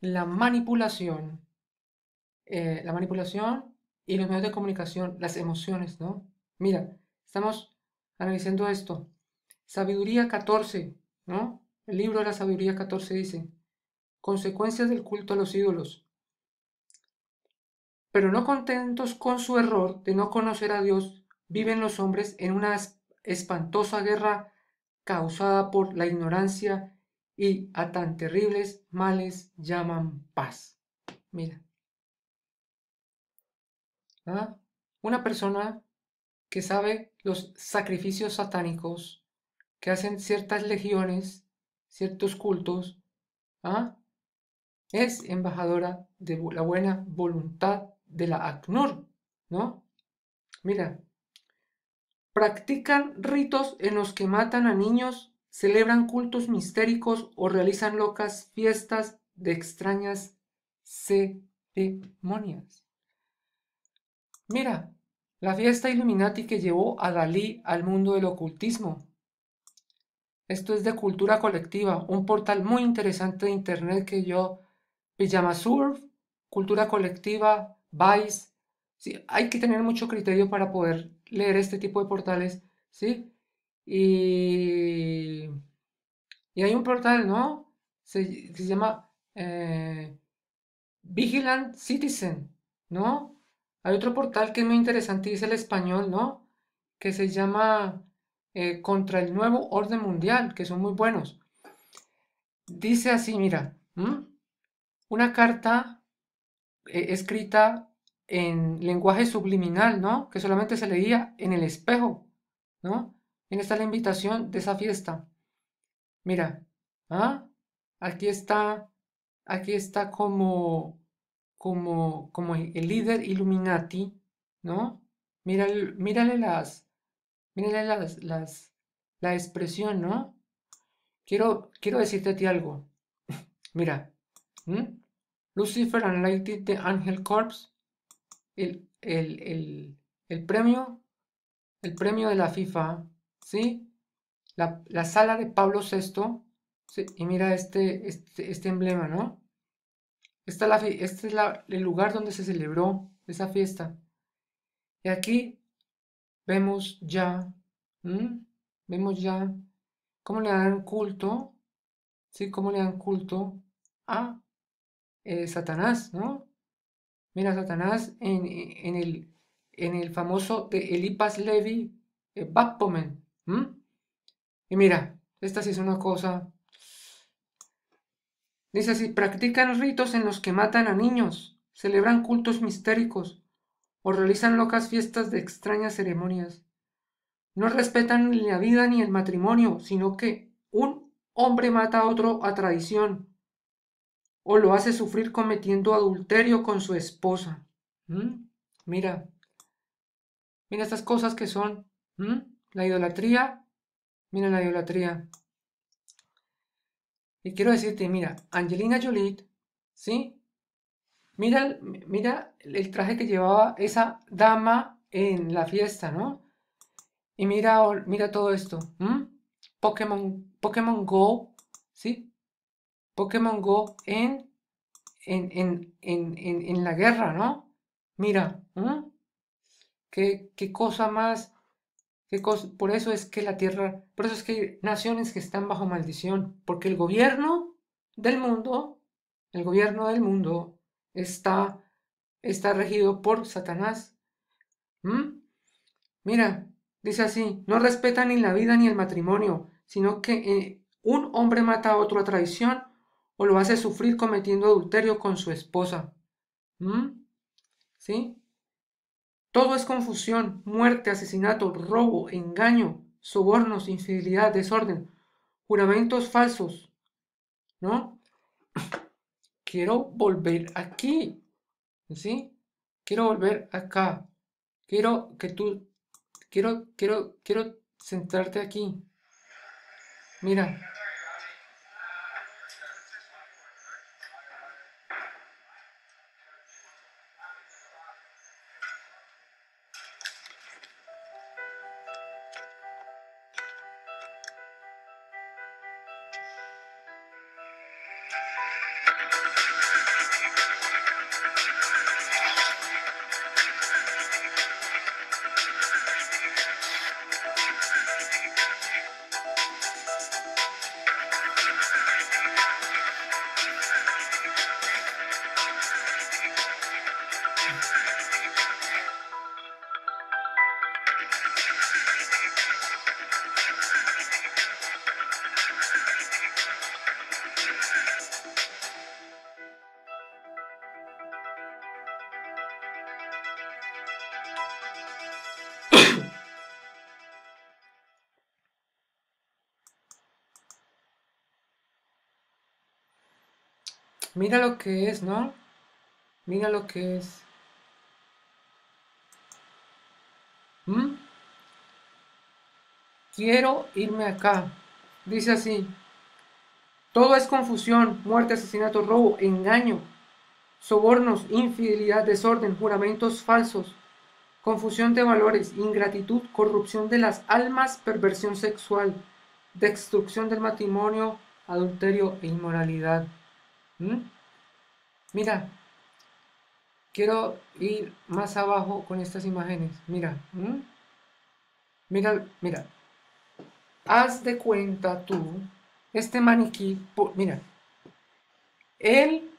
la manipulación, eh, la manipulación y los medios de comunicación, las emociones, ¿no? Mira, estamos analizando esto. Sabiduría 14, ¿no? El libro de la sabiduría 14 dice, consecuencias del culto a los ídolos. Pero no contentos con su error de no conocer a Dios, viven los hombres en una espantosa guerra causada por la ignorancia y a tan terribles males llaman paz. Mira. Una persona que sabe los sacrificios satánicos que hacen ciertas legiones, ciertos cultos, ¿ah? es embajadora de la buena voluntad de la ACNUR, ¿no? Mira, practican ritos en los que matan a niños celebran cultos mistéricos o realizan locas fiestas de extrañas ceremonias. Mira, la fiesta Illuminati que llevó a Dalí al mundo del ocultismo. Esto es de Cultura Colectiva, un portal muy interesante de internet que yo, Pijama Surf, Cultura Colectiva, Vice, sí, hay que tener mucho criterio para poder leer este tipo de portales, ¿sí? Y y hay un portal, ¿no? Se, llama eh, Vigilant Citizen, ¿no? Hay otro portal que es muy interesante y el español, ¿no? Que se llama eh, Contra el Nuevo Orden Mundial, que son muy buenos. Dice así, mira, una carta eh, escrita en lenguaje subliminal, ¿no? Que solamente se leía en el espejo, ¿no? En esta la invitación de esa fiesta. Mira, ah, aquí está, aquí está como, como, como el líder Illuminati, ¿no? Mira, mírale las, mírale las, las, la expresión, ¿no? Quiero, quiero decirte a ti algo. Mira, Lucifer and el the Angel Corps, el, el, el, el premio, el premio de la FIFA, ¿sí? la, sala de Pablo VI, y mira este, este, este emblema, ¿no? Esta la, este es el lugar donde se celebró esa fiesta. Y aquí vemos ya, vemos ya cómo le dan culto, ¿sí? Cómo le dan culto a eh, Satanás, ¿no? Mira, Satanás en, en, el, en el famoso de Elipas Levi eh, y mira, esta sí es una cosa. Dice así, practican ritos en los que matan a niños, celebran cultos mistéricos o realizan locas fiestas de extrañas ceremonias. No respetan ni la vida ni el matrimonio, sino que un hombre mata a otro a tradición o lo hace sufrir cometiendo adulterio con su esposa. ¿Mm? Mira, mira estas cosas que son ¿Mm? la idolatría, Mira la idolatría. Y quiero decirte, mira, Angelina Jolie, ¿sí? Mira, mira el traje que llevaba esa dama en la fiesta, ¿no? Y mira, mira todo esto. Pokémon, Go, ¿sí? Pokémon Go en, en, la guerra, ¿no? Mira, ¿Qué, ¿Qué, cosa más por eso es que la tierra, por eso es que hay naciones que están bajo maldición, porque el gobierno del mundo, el gobierno del mundo está, está regido por Satanás. ¿Mm? Mira, dice así, no respeta ni la vida ni el matrimonio, sino que eh, un hombre mata a otro a traición o lo hace sufrir cometiendo adulterio con su esposa. ¿Mm? ¿Sí? Todo es confusión, muerte, asesinato, robo, engaño, sobornos, infidelidad, desorden, juramentos falsos. ¿No? Quiero volver aquí. ¿Sí? Quiero volver acá. Quiero que tú quiero quiero quiero centrarte aquí. Mira, Mira lo que es, ¿no? Mira lo que es. ¿Mm? Quiero irme acá. Dice así. Todo es confusión, muerte, asesinato, robo, engaño, sobornos, infidelidad, desorden, juramentos falsos, confusión de valores, ingratitud, corrupción de las almas, perversión sexual, destrucción del matrimonio, adulterio e inmoralidad. ¿Mm? Mira, quiero ir más abajo con estas imágenes. Mira, ¿Mm? mira, mira. Haz de cuenta tú, este maniquí, mira, él,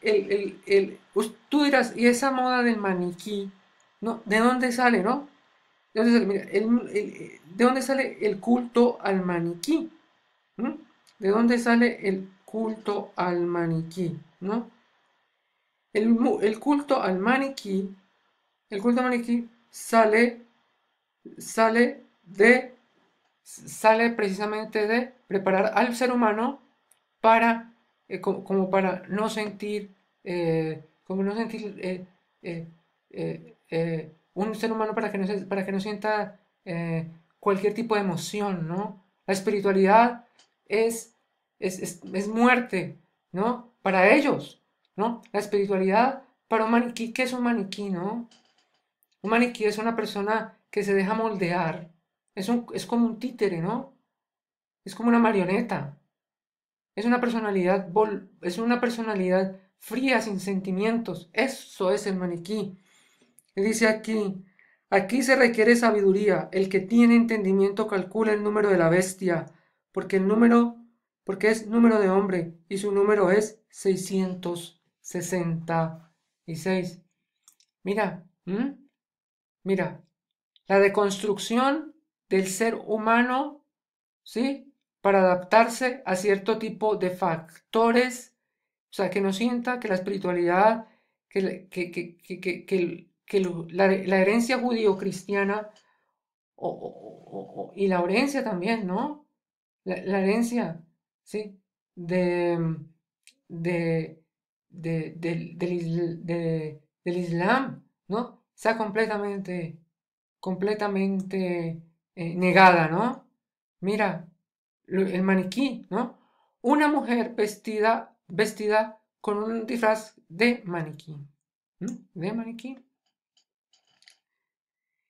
el, el, tú dirás, y esa moda del maniquí, no, ¿de dónde sale, no? ¿De dónde sale, el culto al maniquí? ¿Mm? ¿De dónde sale el culto al maniquí, ¿no? El, culto al maniquí, el culto al maniquí sale, sale de, sale precisamente de preparar al ser humano para, eh, como, para no sentir, eh, como no sentir eh, un ser humano para que no, para que no sienta cualquier tipo de emoción, ¿no? La espiritualidad es es, muerte, ¿no? Para ellos, ¿no? La espiritualidad para un maniquí, ¿qué es un maniquí, no? Un maniquí es una persona que se deja moldear, es, es como un títere, ¿no? Es como una marioneta, es una personalidad, es una personalidad fría, sin sentimientos, eso es el maniquí. Y dice aquí, aquí se requiere sabiduría, el que tiene entendimiento calcula el número de la bestia, porque el número porque es número de hombre y su número es 666. Mira, mira, la deconstrucción del ser humano, ¿sí? Para adaptarse a cierto tipo de factores, o sea, que no sienta que la espiritualidad, que, la, herencia judío-cristiana y la herencia también, ¿no? la herencia ¿sí? De, de, de, de, del Islam, ¿no? Está completamente, completamente eh, negada, ¿no? Mira, el maniquí, ¿no? Una mujer vestida, vestida con un disfraz de maniquí, De maniquí.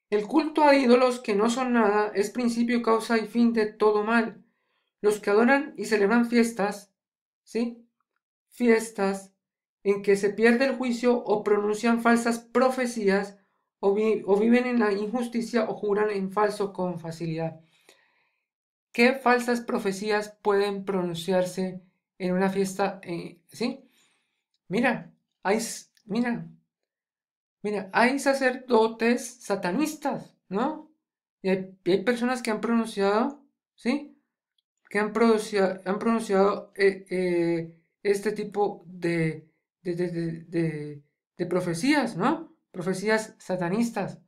El culto a ídolos que no son nada es principio, causa y fin de todo mal los que adoran y celebran fiestas, ¿sí? Fiestas en que se pierde el juicio o pronuncian falsas profecías o, viven en la injusticia o juran en falso con facilidad. ¿Qué falsas profecías pueden pronunciarse en una fiesta? Eh, ¿Sí? Mira, hay, mira, mira, hay sacerdotes satanistas, ¿no? y hay personas que han pronunciado, ¿sí? que han pronunciado, han eh, eh, este tipo de, de, profecías, ¿no? Profecías satanistas.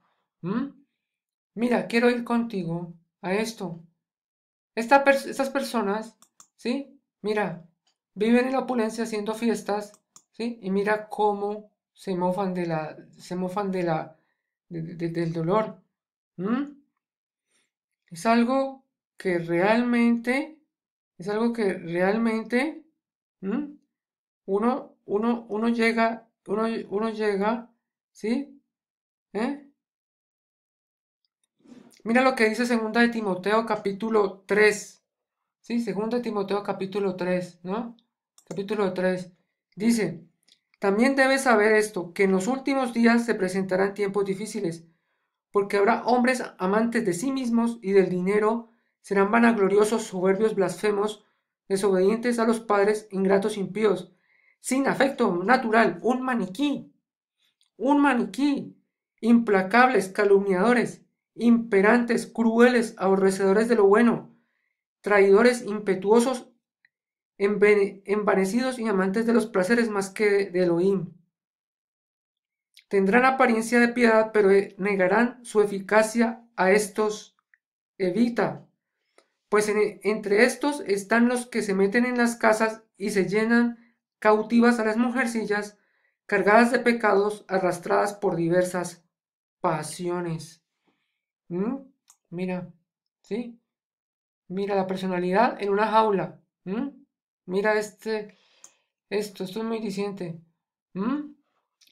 Mira, quiero ir contigo a esto. estas personas, ¿sí? Mira, viven en la opulencia haciendo fiestas, ¿sí? Y mira cómo se mofan de la, de la, del dolor. Es algo que realmente, es algo que realmente uno, uno, uno llega, uno, llega, ¿sí? ¿Eh? Mira lo que dice segunda de Timoteo capítulo 3. Sí, segunda de Timoteo capítulo 3, ¿no? Capítulo 3. Dice, también debes saber esto, que en los últimos días se presentarán tiempos difíciles, porque habrá hombres amantes de sí mismos y del dinero, serán vanagloriosos, soberbios, blasfemos, desobedientes a los padres, ingratos, impíos, sin afecto natural, un maniquí, un maniquí, implacables, calumniadores, imperantes, crueles, aborrecedores de lo bueno, traidores, impetuosos, envanecidos y amantes de los placeres más que de Elohim. Tendrán apariencia de piedad, pero negarán su eficacia a estos. Evita pues eh, entre estos están los que se meten en las casas y se llenan cautivas a las mujercillas, cargadas de pecados, arrastradas por diversas pasiones. ¿Mm? Mira, ¿sí? Mira la personalidad en una jaula. ¿Mm? Mira este, esto, esto es muy diciente. ¿Mm?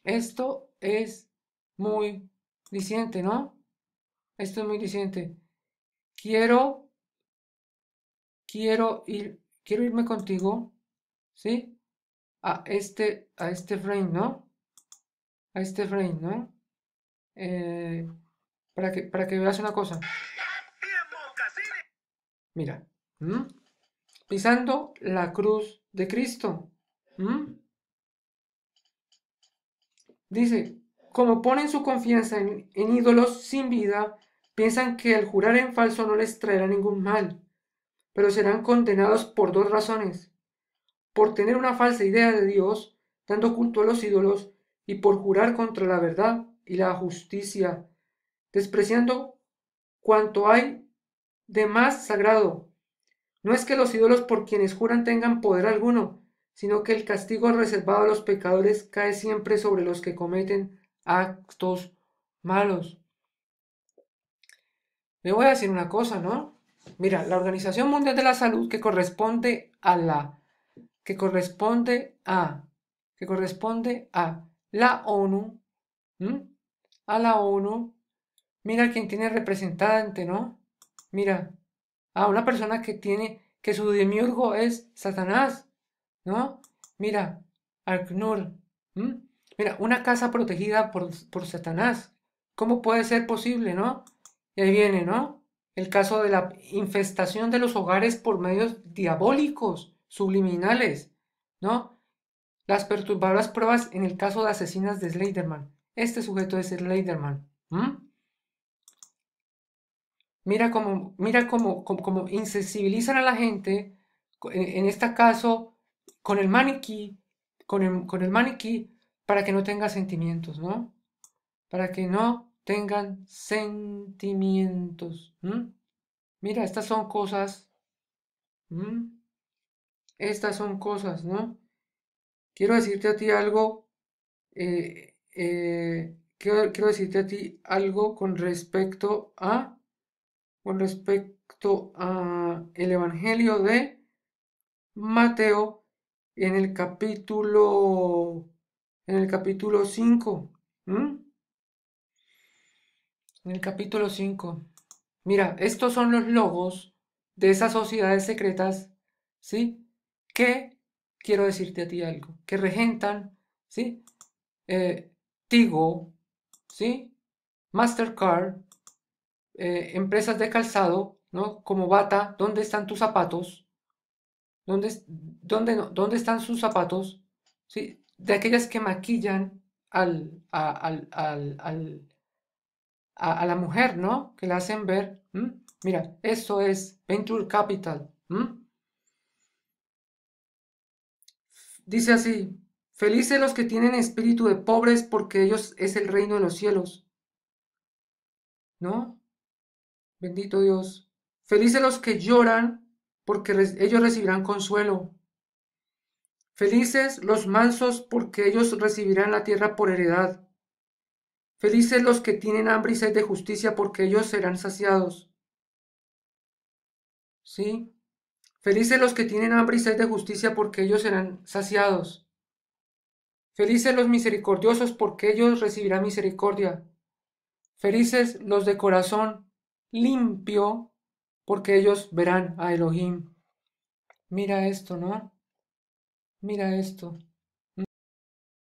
Esto es muy diciente, ¿no? Esto es muy diciente. Quiero quiero quiero irme contigo, ¿sí? A este, a este frame, ¿no? A este frame, ¿no? Eh, para, que, para que veas una cosa. Mira, pisando la cruz de Cristo. Dice, como ponen su confianza en, en ídolos sin vida, piensan que al jurar en falso no les traerá ningún mal pero serán condenados por dos razones, por tener una falsa idea de Dios, dando culto a los ídolos, y por jurar contra la verdad y la justicia, despreciando cuanto hay de más sagrado. No es que los ídolos por quienes juran tengan poder alguno, sino que el castigo reservado a los pecadores cae siempre sobre los que cometen actos malos. Le voy a decir una cosa, ¿no? Mira, la Organización Mundial de la Salud que corresponde a la que corresponde a que corresponde a la ONU, a la ONU. Mira quién tiene representante, ¿no? Mira, a una persona que tiene que su demiurgo es Satanás, ¿no? Mira, Arknur, mira, una casa protegida por, por Satanás. ¿Cómo puede ser posible, no? Y ahí viene, ¿no? el caso de la infestación de los hogares por medios diabólicos, subliminales, ¿no? Las perturbadoras pruebas en el caso de asesinas de Slenderman. Este sujeto es Slenderman. Mira cómo, mira cómo, cómo, insensibilizan a la gente, en, este caso, con el maniquí, con con el maniquí, para que no tenga sentimientos, ¿no? Para que no tengan sentimientos. Mira, estas son cosas. Estas son cosas, ¿no? Quiero decirte a ti algo. Eh, eh, quiero, decirte a ti algo con respecto a. Con respecto a el Evangelio de Mateo en el capítulo. En el capítulo 5. En el capítulo 5. Mira, estos son los logos de esas sociedades secretas, ¿sí? Que, quiero decirte a ti algo, que regentan, ¿sí? Eh, Tigo, ¿sí? Mastercard, eh, empresas de calzado, ¿no? Como Bata, ¿dónde están tus zapatos? ¿Dónde, dónde, dónde están sus zapatos? ¿Sí? De aquellas que maquillan al, al, al a, la mujer, ¿no? Que la hacen ver, mira, eso es Venture Capital. Dice así, felices los que tienen espíritu de pobres porque ellos es el reino de los cielos. ¿No? Bendito Dios. Felices los que lloran porque ellos recibirán consuelo. Felices los mansos porque ellos recibirán la tierra por heredad. Felices los que tienen hambre y sed de justicia, porque ellos serán saciados. ¿Sí? Felices los que tienen hambre y sed de justicia, porque ellos serán saciados. Felices los misericordiosos, porque ellos recibirán misericordia. Felices los de corazón limpio, porque ellos verán a Elohim. Mira esto, ¿no? Mira esto.